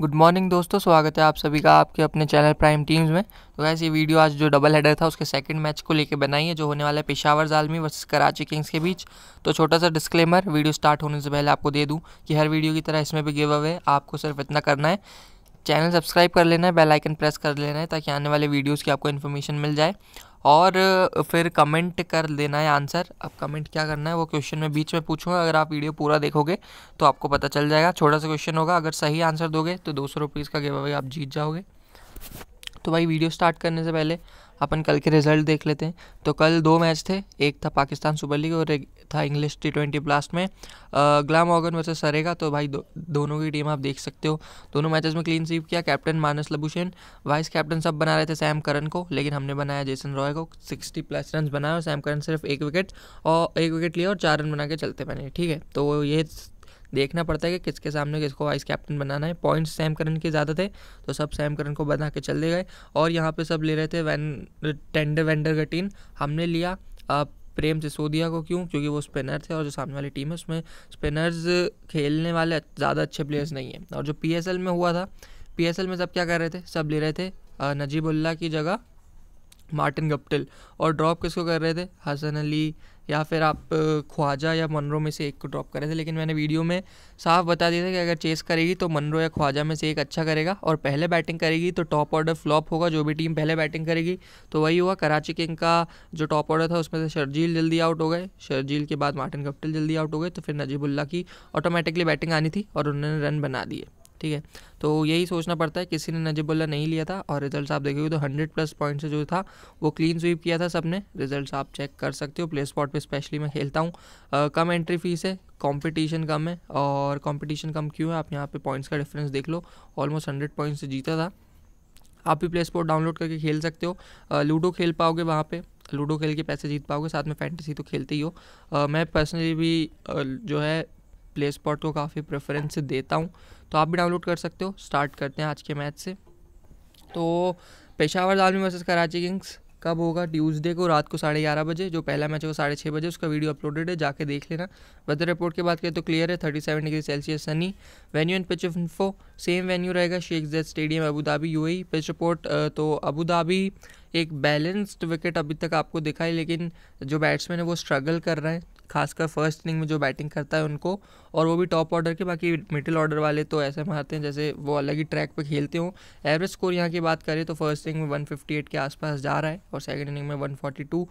good morning दोस्तों स्वागत है आप सभी का आपके अपने चैनल प्राइम टीम्स में तो वैसे ये वीडियो आज जो डबल हेडर था उसके सेकंड मैच को लेके बनाई है जो होने वाला है पेशावर जालमी वर्सेस कराची किंग्स के बीच तो छोटा सा डिस्क्लेमर वीडियो स्टार्ट होने से पहले आपको दे दूँ कि हर वीडियो की तरह इसमें भी गिव अवे आपको सिर्फ इतना करना है चैनल सब्सक्राइब कर लेना है बेल आइकन प्रेस कर लेना है ताकि आने वाले वीडियोज़ की आपको इन्फॉर्मेशन मिल जाए और फिर कमेंट कर देना है आंसर अब कमेंट क्या करना है वो क्वेश्चन में बीच में पूछूंगा अगर आप वीडियो पूरा देखोगे तो आपको पता चल जाएगा छोटा सा क्वेश्चन होगा अगर सही आंसर दोगे तो दो सौ रुपीज़ का गेवा आप जीत जाओगे तो भाई वीडियो स्टार्ट करने से पहले अपन कल के रिजल्ट देख लेते हैं तो कल दो मैच थे एक था पाकिस्तान सुपर लीग और एक था इंग्लिश टी ट्वेंटी ब्लास्ट में ग्लाम ऑगन वर्सेस सरेगा तो भाई दो, दोनों की टीम आप देख सकते हो दोनों मैचेस में क्लीन स्वीप किया captain Marnus Labuschagne vice captain सब बना रहे थे सैम करन को लेकिन हमने बनाया जेसन रॉय को सिक्सटी प्लस रन बनाया और सैम करन सिर्फ एक विकेट और एक विकेट लिया और चार रन बना के चलते मैंने ठीक है तो ये देखना पड़ता है कि किसके सामने किसको वाइस कैप्टन बनाना है पॉइंट्स सैम करन के ज़्यादा थे तो सब सैम करन को बना के चले गए और यहाँ पे सब ले रहे थे वैन टेंडर वेंडर का टीम हमने लिया आप प्रेम सिसोदिया को क्यों क्योंकि वो स्पिनर थे और जो सामने वाली टीम है उसमें स्पिनर्स खेलने वाले ज़्यादा अच्छे प्लेयर्स नहीं हैं और जो पी में हुआ था पी में सब क्या कर रहे थे सब ले रहे थे नजीबुल्ला की जगह मार्टिन गप्टिल और ड्रॉप किसको कर रहे थे हसन अली या फिर आप ख्वाजा या मनरो में से एक को ड्रॉप करे थे लेकिन मैंने वीडियो में साफ बता दिया था कि अगर चेस करेगी तो मनरो या ख्वाजा में से एक अच्छा करेगा और पहले बैटिंग करेगी तो टॉप ऑर्डर फ्लॉप होगा जो भी टीम पहले बैटिंग करेगी तो वही हुआ कराची किंग का जो टॉप ऑर्डर था उसमें से शर्जील जल्दी आउट हो गए शर्जील के बाद मार्टिन कप्टिल जल्दी आउट हो गए तो फिर नजीबुल्ला की ऑटोमेटिकली बैटिंग आनी थी और उन्होंने रन बना दिए ठीक है तो यही सोचना पड़ता है किसी ने नजीबुल्ला नहीं लिया था और रिजल्ट्स आप देखेंगे तो हंड्रेड प्लस पॉइंट से जो था वो क्लीन स्वीप किया था सबने रिजल्ट्स आप चेक कर सकते हो प्ले स्पॉट पर स्पेशली मैं खेलता हूँ कम एंट्री फीस है कंपटीशन कम है और कंपटीशन कम क्यों है आप यहाँ पे पॉइंट्स का डिफरेंस देख लो ऑलमोस्ट हंड्रेड पॉइंट्स से जीता था आप भी प्ले स्पोर्ट डाउनलोड करके खेल सकते हो लूडो खेल पाओगे वहाँ पे लूडो खेल के पैसे जीत पाओगे साथ में फैंटेसी तो खेलते ही हो आ, मैं पर्सनली भी आ, जो है प्ले स्पॉट को काफ़ी प्रेफरेंस देता हूँ तो आप भी डाउनलोड कर सकते हो स्टार्ट करते हैं आज के मैच से तो पेशावर दालमी वर्सेस कराची किंग्स कब होगा ट्यूसडे को रात को साढ़े ग्यारह बजे जो पहला मैच है वो साढ़े छः बजे उसका वीडियो अपलोडेड है जाके देख लेना वेदर रिपोर्ट की बात करें तो क्लियर है thirty seven degree Celsius sunny venue and pitch info same venue रहेगा Sheikh Zayed stadium Abu Dhabi यू पिच रिपोर्ट तो अबू धाबी एक बैलेंस्ड विकेट अभी तक आपको दिखाई लेकिन जो बैट्समैन है वो स्ट्रगल कर रहे हैं खासकर फर्स्ट इनिंग में जो बैटिंग करता है उनको और वो भी टॉप ऑर्डर के बाकी मिडिल ऑर्डर वाले तो ऐसे मारते हैं जैसे वो अलग ही ट्रैक पे खेलते हों एवरेज स्कोर यहाँ की बात करें तो फर्स्ट इनिंग में 158 के आसपास जा रहा है और सेकंड इनिंग में 142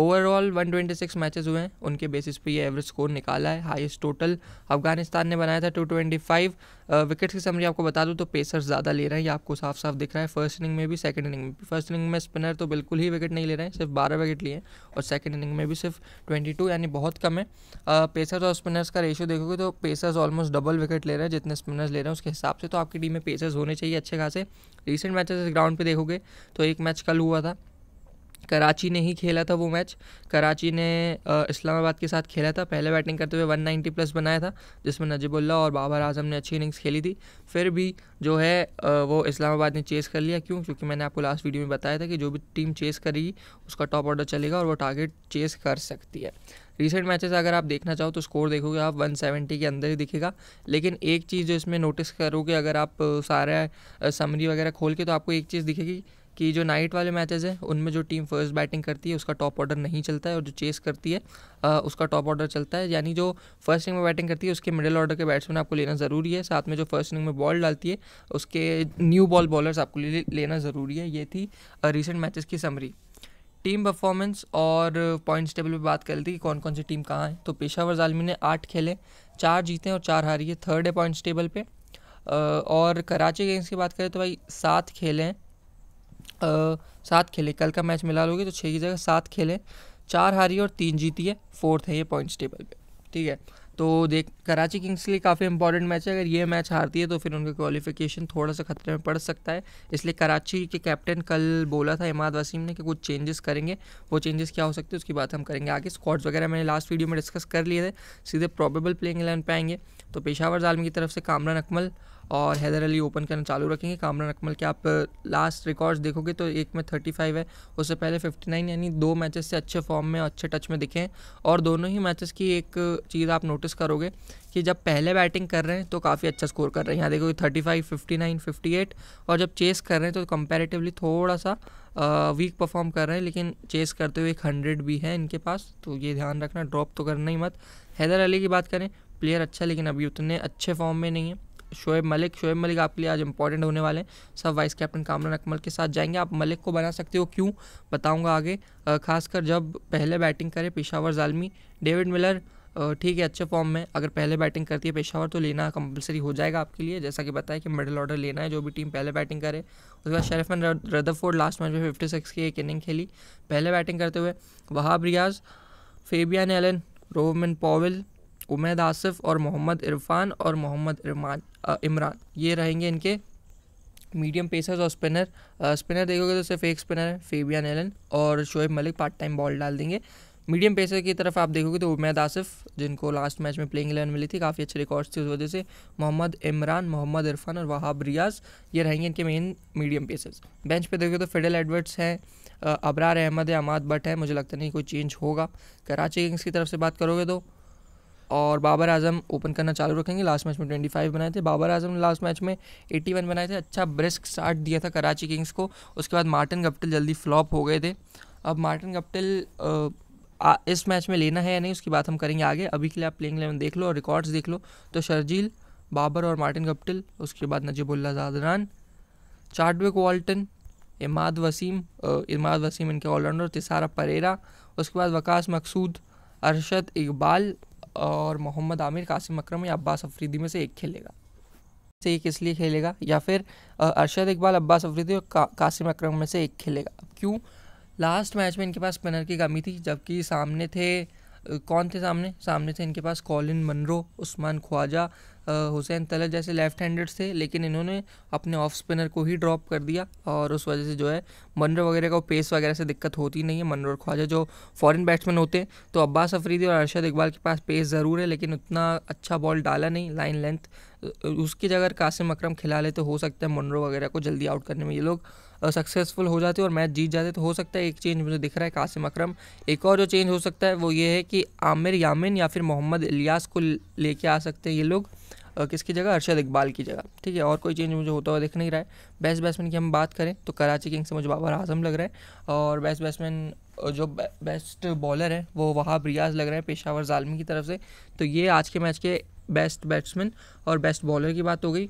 ओवरऑल 126 मैचेस हुए हैं उनके बेसिस पे ये एवरेज स्कोर निकाला है हाईएस्ट टोटल अफगानिस्तान ने बनाया था 225 विकेट्स की समरी आपको बता दूं तो पेसर्स ज़्यादा ले रहे हैं ये आपको साफ साफ दिख रहा है फर्स्ट इनिंग में भी सेकंड इनिंग में भी फर्स्ट इनिंग में स्पिनर तो बिल्कुल ही विकेट नहीं ले रहे हैं सिर्फ बारह विकेट लिए हैं और सेकेंड इनिंग में भी सिर्फ ट्वेंटी यानी बहुत कम है पेसर्स और स्पिनर्स का रेशियो देखोगे तो पेसर्स ऑलमोस्ट डबल विकेट ले रहे हैं जितने स्पिनर्स ले रहे हैं उसके हिसाब से तो आपकी टीम में पेसर्स होने चाहिए अच्छे खासे रिसेंट मैचेस ग्राउंड पर देखोगे तो एक मैच कल हुआ था कराची ने ही खेला था वो मैच कराची ने इस्लामाबाद के साथ खेला था पहले बैटिंग करते हुए 190 प्लस बनाया था जिसमें नजीबुल्ला और बाबर आजम ने अच्छी इनिंग्स खेली थी फिर भी जो है वो इस्लामाबाद ने चेस कर लिया क्यों क्योंकि मैंने आपको लास्ट वीडियो में बताया था कि जो भी टीम चेस करेगी उसका टॉप ऑर्डर चलेगा और वो टारगेट चेस कर सकती है रिसेंट मैचेस अगर आप देखना चाहो तो स्कोर देखोगे आप 170 के अंदर ही दिखेगा लेकिन एक चीज़ जो इसमें नोटिस करोगे अगर आप सारा समरी वगैरह खोल के तो आपको एक चीज़ दिखेगी कि जो नाइट वाले मैचेस हैं उनमें जो टीम फर्स्ट बैटिंग करती है उसका टॉप ऑर्डर नहीं चलता है और जो चेस करती है आ, उसका टॉप ऑर्डर चलता है यानी जो फर्स्ट इनिंग में बैटिंग करती है उसके मिडिल ऑर्डर के बैट्समैन आपको लेना ज़रूरी है साथ में जो फर्स्ट इनिंग में बॉल डालती है उसके न्यू बॉल बॉलर्स आपको ले, लेना ज़रूरी है ये थी रिसेंट मैचेस की समरी टीम परफॉर्मेंस और पॉइंट्स टेबल पर बात कर लेते कि कौन कौन सी टीम कहाँ है तो पेशावर जालमी ने आठ खेले चार जीते और चार हारी है थर्ड है पॉइंट्स टेबल पर और कराची गेंग्स की बात करें तो भाई सात खेले हैं सात खेले कल का मैच मिला लोगे तो छः की जगह सात खेले चार हारी और तीन जीती है फोर्थ है ये पॉइंट्स टेबल पे ठीक है तो देख कराची किंग्स के लिए काफ़ी इंपॉर्टेंट मैच है अगर ये मैच हारती है तो फिर उनका क्वालिफिकेशन थोड़ा सा खतरे में पड़ सकता है इसलिए कराची के कैप्टन कल बोला था इमाद वसीम ने कि कुछ चेंजेस करेंगे वो चेंजेस क्या हो सकते हैं उसकी बात हम करेंगे आगे स्क्वाड्स वगैरह मैंने लास्ट वीडियो में डिस्कस कर लिए थे सीधे प्रॉबेबल प्लेइंग एलेवन पाएंगे तो पेशावर जालम की तरफ से कामरान अकमल और हैदर अली ओपन करना चालू रखेंगे कामरान अकमल के आप लास्ट रिकॉर्ड्स देखोगे तो एक में 35 है उससे पहले 59 यानी दो मैचेस से अच्छे फॉर्म में अच्छे टच में दिखे हैं और दोनों ही मैचेस की एक चीज़ आप नोटिस करोगे कि जब पहले बैटिंग कर रहे हैं तो काफ़ी अच्छा स्कोर कर रहे हैं यहाँ देखोगे thirty five fifty nine fifty eight और जब चेस कर रहे हैं तो कंपेरेटिवली थोड़ा सा वीक परफॉर्म कर रहे हैं लेकिन चेस करते हुए एक हंड्रेड भी है इनके पास तो ये ध्यान रखना ड्रॉप तो करना ही मत हैदर अली की बात करें प्लेयर अच्छा लेकिन अभी उतने अच्छे फॉर्म में नहीं है शोएब मलिक शोएब मलिक आपके लिए आज इंपॉर्टेंट होने वाले हैं सब वाइस कैप्टन कामरान अकमल के साथ जाएंगे आप मलिक को बना सकते हो क्यों बताऊंगा आगे खासकर जब पहले बैटिंग करें पेशावर जालमी डेविड मिलर ठीक है अच्छे फॉर्म में अगर पहले बैटिंग करती है पेशावर तो लेना कंपलसरी हो जाएगा आपके लिए जैसा कि बताया कि मिडल ऑर्डर लेना है जो भी टीम पहले बैटिंग करे उसके बाद शरीफ रदरफोर्ड लास्ट मैच में फिफ्टी सिक्स की एक इनिंग खेली पहले बैटिंग करते हुए Wahab Riaz Fabian Allen Rovman Powell Umaid Asif और मोहम्मद इरफान और मोहम्मद इरमान इमरान ये रहेंगे इनके मीडियम पेसर्स और स्पिनर स्पिनर देखोगे तो सिर्फ एक स्पिनर है फेबियान एलन और Shoaib Malik part time ball डाल देंगे मीडियम पेसर की तरफ आप देखोगे तो उमैद आसिफ जिनको लास्ट मैच में प्लेइंग इलेवन मिली थी काफ़ी अच्छे रिकॉर्ड्स थे उस वजह से मोहम्मद इमरान मोहम्मद इरफान और वहाब रियाज ये रहेंगे इनके मेन मीडियम पेसर्स बेंच पे देखोगे तो फिडल एडवर्ड्स हैं अबरार अहमद है अमाद भट्ट है मुझे लगता नहीं कोई चेंज होगा कराची किंग्स की तरफ से बात करोगे तो और बाबर आजम ओपन करना चालू रखेंगे लास्ट मैच में 25 बनाए थे बाबर आजम ने लास्ट मैच में 81 बनाए थे अच्छा ब्रिस्क स्टार्ट दिया था कराची किंग्स को उसके बाद मार्टिन गप्टिल जल्दी फ्लॉप हो गए थे अब मार्टिन गप्टिल इस मैच में लेना है या नहीं उसकी बात हम करेंगे आगे अभी के लिए आप प्लेइंग एलेवन देख लो और रिकॉर्ड्स देख लो तो शर्जील बाबर और मार्टिन गप्टिल उसके बाद नजीबुल्ला जादरान चार्डविक वॉल्टन इमाद वसीम इमाद वसीम इनके ऑलराउंडर तिसारा परेरा उसके बाद वकास मकसूद अरशद इकबाल और मोहम्मद आमिर कासिम अक्रम या अब्बास अफरीदी में से एक खेलेगा से एक इसलिए खेलेगा या फिर अरशद इकबाल अब्बास अफरीदी और का, कासिम अक्रम में से एक खेलेगा क्यों लास्ट मैच में इनके पास स्पिनर की कमी थी जबकि सामने थे कौन थे सामने सामने थे इनके पास कॉलिन मनरो उस्मान ख्वाजा हुसैन तलर जैसे लेफ्ट हैंडर्स थे लेकिन इन्होंने अपने ऑफ स्पिनर को ही ड्रॉप कर दिया और उस वजह से जो है मनरो वगैरह का पेस वगैरह से दिक्कत होती नहीं है मनरो और ख्वाजा जो फॉरेन बैट्समैन होते हैं तो अब्बास अफरीदी और अरशद इकबाल के पास पेस ज़रूर है लेकिन उतना अच्छा बॉल डाला नहीं लाइन लेंथ उसकी जगह कासिम अक्रम खिला ले तो हो सकता है मनरो वगैरह को जल्दी आउट करने में ये लोग सक्सेसफुल हो जाते और मैच जीत जाते तो हो सकता है एक चेंज मुझे दिख रहा है कासिम अक्रम एक और जो चेंज हो सकता है वो ये है कि आमिर यामिन या फिर मोहम्मद इलियास को लेके आ सकते हैं ये लोग किसकी जगह अरशद इकबाल की जगह ठीक है और कोई चेंज मुझे होता हुआ दिख नहीं रहा है बेस्ट बैट्समैन की हम बात करें तो कराची किंग्स से मुझे बाबर आजम लग रहा है और बेस्ट बैट्समैन जो बेस्ट बॉलर है वो वहाब रियाज लग रहे हैं पेशावर जालमी की तरफ से तो ये आज के मैच के बेस्ट बैट्समैन और बेस्ट बॉलर की बात हो गई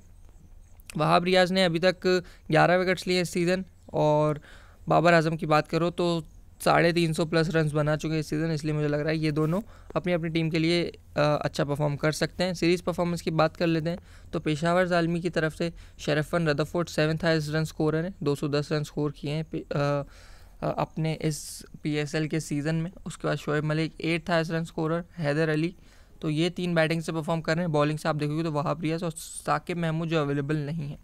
वहाब रियाज ने अभी तक 11 विकेट्स लिए इस सीज़न और बाबर आजम की बात करो तो साढ़े तीन सौ प्लस रन बना चुके हैं इस सीज़न इसलिए मुझे लग रहा है ये दोनों अपनी अपनी टीम के लिए अच्छा परफॉर्म कर सकते हैं सीरीज़ परफॉर्मेंस की बात कर लेते हैं तो पेशावर जालमी की तरफ से Sherfane Rutherford seventh highest run scorer हैं दो सौ दस रन स्कोर किए हैं अपने इस पी एस एल के सीज़न में उसके बाद Shoaib Malik eighth highest run scorer Haider Ali तो ये तीन बैटिंग से परफॉर्म कर रहे हैं बॉलिंग से आप देखोगे तो वहाब रियाज और साकिब महमूद जो अवेलेबल नहीं है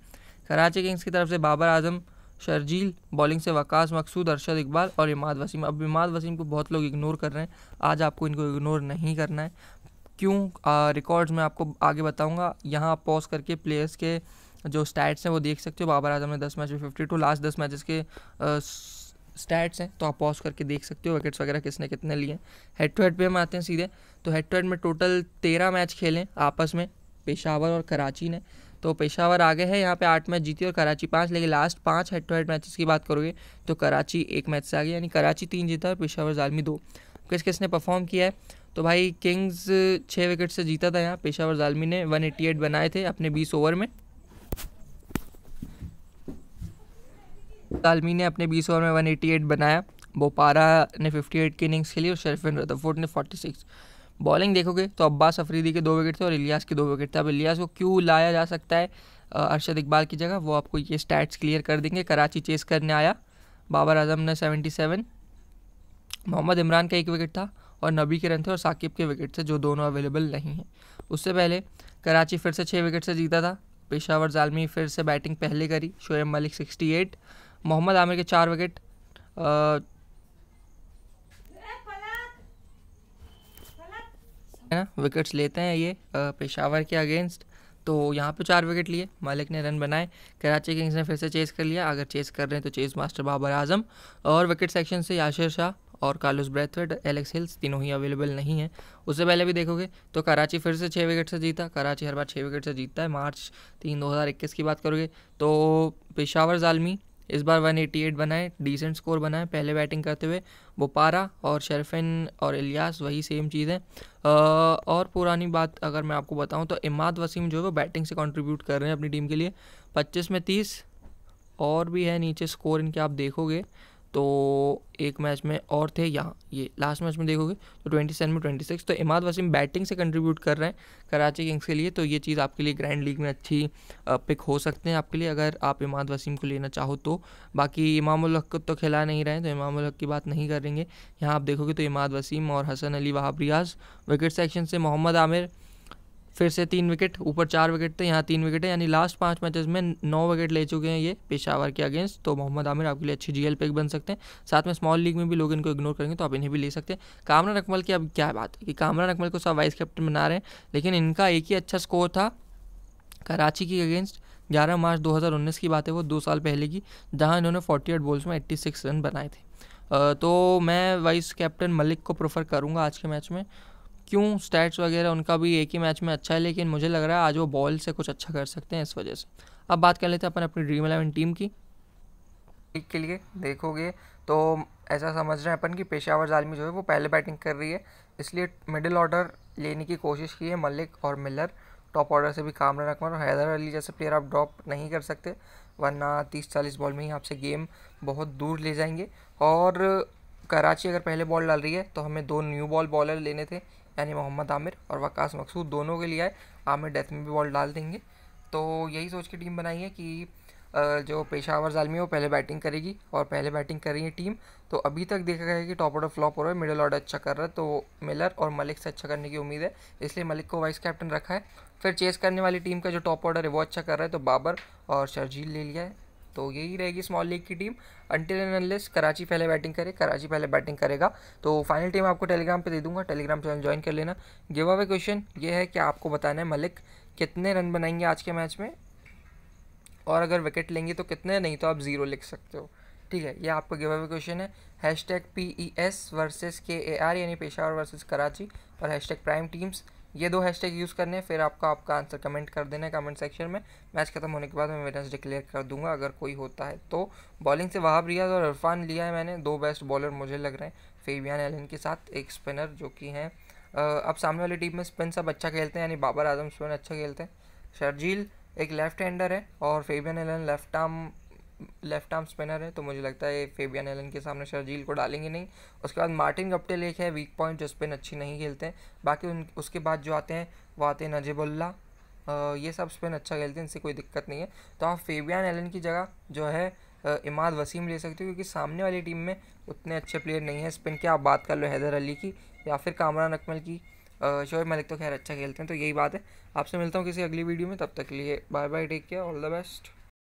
कराची किंग्स की तरफ से बाबर आजम शर्जील बॉलिंग से वकास मकसूद अरशद इकबाल और इमाद वसीम अब इमाद वसीम को बहुत लोग इग्नोर कर रहे हैं आज आपको इनको इग्नोर नहीं करना है क्यों रिकॉर्ड्स में आपको आगे बताऊंगा यहाँ आप पॉज करके प्लेयर्स के जो स्टैट्स हैं वो देख सकते हो बाबर आजम ने दस मैच में फिफ्टी टू लास्ट दस मैचेस के स्टैट्स हैं तो आप पॉज करके देख सकते हो विकेट्स वगैरह किसने कितने लिए हेड टू हेड पे हम आते हैं सीधे तो हेड टू हेड में टोटल तेरह मैच खेलें आपस में पेशावर और कराची ने तो पेशावर आगे है यहाँ पे आठ मैच जीती और कराची पाँच लेकिन लास्ट पाँच हेड टू हेड मैचेस की बात करोगे तो कराची एक मैच से आगे यानी कराची तीन जीता और पेशावर जालमी दो किस किस ने परफॉर्म किया है तो भाई किंग्स छः विकेट से जीता था यहाँ पेशावर जालमी ने वन बनाए थे अपने बीस ओवर में जालमी ने अपने बीस ओवर में वन बनाया बोपारा ने फिफ्टी एट की इनिंग्स खेली और शेरफिन रदरफोर्ड ने फोर्टी सिक्स बॉलिंग देखोगे तो अब्बास अफरीदी के दो विकेट थे और इलियास के दो विकेट थे अब इलियास को क्यों लाया जा सकता है अरशद इकबाल की जगह वो आपको ये स्टैट्स क्लियर कर देंगे कराची चेस करने आया बाबर आजम ने सेवेंटी सेवन मोहम्मद इमरान का एक विकेट था और नबी के रन थे और साकिब के विकेट थे जो दोनों अवेलेबल नहीं हैं उससे पहले कराची फिर से छः विकेट से जीता था पेशावर जालमी फिर से बैटिंग पहले करी शोएब मलिक 68 मोहम्मद आमिर के चार विकेट है ना विकेट्स लेते हैं ये पेशावर के अगेंस्ट तो यहाँ पे चार विकेट लिए मालिक ने रन बनाए कराची किंग्स ने फिर से चेस कर लिया अगर चेस कर रहे हैं तो चेस मास्टर बाबर आजम और विकेट सेक्शन से याशिर शाह और कार्लोस ब्रेथवेड एलेक्स हिल्स तीनों ही अवेलेबल नहीं है उससे पहले भी देखोगे तो कराची फिर से छः विकेट से जीता कराची हर बार छः विकेट से जीतता है मार्च तीन दो की बात करोगे तो पेशावर जालमी इस बार 188 बनाए डिसेंट स्कोर बनाए पहले बैटिंग करते हुए बोपारा और शरफिन और इलियास वही सेम चीज़ है और पुरानी बात अगर मैं आपको बताऊं तो इमाद वसीम जो है वो बैटिंग से कंट्रीब्यूट कर रहे हैं अपनी टीम के लिए 25 में 30 और भी है नीचे स्कोर इनके आप देखोगे तो एक मैच में और थे यहाँ ये लास्ट मैच में देखोगे तो ट्वेंटी सेवन में ट्वेंटी सिक्स तो इमाद वसीम बैटिंग से कंट्रीब्यूट कर रहे हैं कराची किंग्स के लिए तो ये चीज़ आपके लिए ग्रैंड लीग में अच्छी पिक हो सकते हैं आपके लिए अगर आप इमाद वसीम को लेना चाहो तो बाकी इमाम हक तो खिला नहीं रहे हैं तो इमाम हक की बात नहीं करेंगे यहाँ आप देखोगे तो इमाद वसीम और हसन अली वहाब रियाज विकेट सेक्शन से मोहम्मद आमिर फिर से तीन विकेट ऊपर चार विकेट थे यहाँ तीन विकेट है यानी लास्ट पाँच मैचेस में नौ विकेट ले चुके हैं ये पेशावर के अगेंस्ट तो मोहम्मद आमिर आपके लिए अच्छी जीएल पिक बन सकते हैं साथ में स्मॉल लीग में भी लोग इनको इग्नोर करेंगे तो आप इन्हें भी ले सकते हैं कामरान अकमल की अब क्या बात है कि कामरान अकमल को सब वाइस कैप्टन बना रहे हैं लेकिन इनका एक ही अच्छा स्कोर था कराची के अगेंस्ट 11 मार्च 2019 की बात है वो दो साल पहले की जहां इन्होंने 48 बॉल्स में 86 रन बनाए थे तो मैं वाइस कैप्टन मलिक को प्रेफर करूंगा आज के मैच में क्यों स्टैट्स वगैरह उनका भी एक ही मैच में अच्छा है लेकिन मुझे लग रहा है आज वो बॉल से कुछ अच्छा कर सकते हैं इस वजह से अब बात कर लेते हैं अपन अपनी ड्रीम इलेवन टीम की के लिए देखोगे तो ऐसा समझ रहे हैं अपन कि पेशावर जालमी जो है वो पहले बैटिंग कर रही है इसलिए मिडिल ऑर्डर लेने की कोशिश की है मलिक और मिलर टॉप ऑर्डर से भी काम रखना और हैदर अली जैसे प्लेयर आप ड्रॉप नहीं कर सकते वरना तीस चालीस बॉल में ही आपसे गेम बहुत दूर ले जाएंगे और कराची अगर पहले बॉल डाल रही है तो हमें दो न्यू बॉल बॉलर लेने थे यानी मोहम्मद आमिर और वकास मकसूद दोनों के लिए आए आमिर डेथ में भी बॉल डाल देंगे तो यही सोच के टीम बनाई है कि जो पेशावर जालमी है वो पहले बैटिंग करेगी और पहले बैटिंग कर रही है टीम तो अभी तक देखा गया है कि टॉप ऑर्डर फ्लॉप हो रहा है मिडिल ऑर्डर अच्छा कर रहा है तो मिलर और मलिक से अच्छा करने की उम्मीद है इसलिए मलिक को वाइस कैप्टन रखा है फिर चेस करने वाली टीम का जो टॉप ऑर्डर है वो अच्छा कर रहा है तो बाबर और शर्जील ले लिया है तो यही रहेगी स्मॉल लीग की team until end unless Karachi पहले बैटिंग करे कराची पहले बैटिंग करेगा तो फाइनल टीम आपको टेलीग्राम पे दे दूंगा टेलीग्राम चैनल ज्वाइन कर लेना गिव अवे क्वेश्चन ये है कि आपको बताना है मलिक कितने रन बनाएंगे आज के मैच में और अगर विकेट लेंगे तो कितने नहीं तो आप ज़ीरो लिख सकते हो ठीक है ये आपका गिव अवे क्वेश्चन है hashtag P E S versus K A are यानी पेशावर वर्सेज कराची और हैश टैग प्राइम टीम्स ये दो हैशटैग यूज़ करने हैं फिर आपका आपका आंसर कमेंट कर देना है कमेंट सेक्शन में मैच खत्म होने के बाद मैं विनर्स डिक्लेयर कर दूंगा अगर कोई होता है तो बॉलिंग से वहाब रियाज और इरफान लिया है मैंने दो बेस्ट बॉलर मुझे लग रहे हैं फेबियान एलन के साथ एक स्पिनर जो कि हैं अब सामने वाली टीम में स्पिन सब अच्छा खेलते हैं यानी बाबर आजम स्पिन अच्छा खेलते हैं शर्जील एक लेफ्ट हैंडर है और Fabian Allen left arm left arm spinner है तो मुझे लगता है फेबियन एलन के सामने शर्जील को डालेंगे नहीं उसके बाद मार्टिन गप्टिल एक है वीक पॉइंट जो स्पिन अच्छी नहीं खेलते हैं बाकी उन उसके बाद जो आते हैं वो आते हैं नजीबुल्ला ये सब स्पिन अच्छा खेलते हैं इनसे कोई दिक्कत नहीं है तो आप फेबियन एलन की जगह जो है इमाद वसीम ले सकते हो क्योंकि सामने वाली टीम में उतने अच्छे प्लेयर नहीं हैं स्पिन के आप बात कर लो हैदर अली की या फिर कामरान अकमल की शोएब मलिक तो खैर अच्छा खेलते हैं तो यही बात है आपसे मिलता हूँ किसी अगली वीडियो में तब तक के लिए bye bye take care all the best